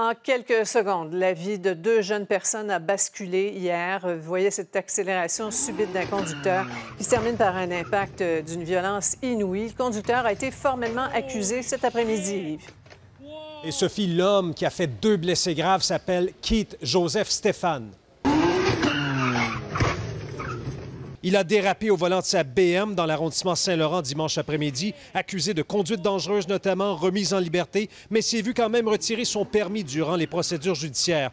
En quelques secondes, la vie de deux jeunes personnes a basculé hier. Vous voyez cette accélération subite d'un conducteur qui se termine par un impact euh, d'une violence inouïe. Le conducteur a été formellement accusé cet après-midi. Et ce Sophie, l'homme qui a fait deux blessés graves s'appelle Keith Joseph Stéphane. Il a dérapé au volant de sa BM dans l'arrondissement Saint-Laurent dimanche après-midi, accusé de conduite dangereuse notamment, remise en liberté, mais s'est vu quand même retirer son permis durant les procédures judiciaires.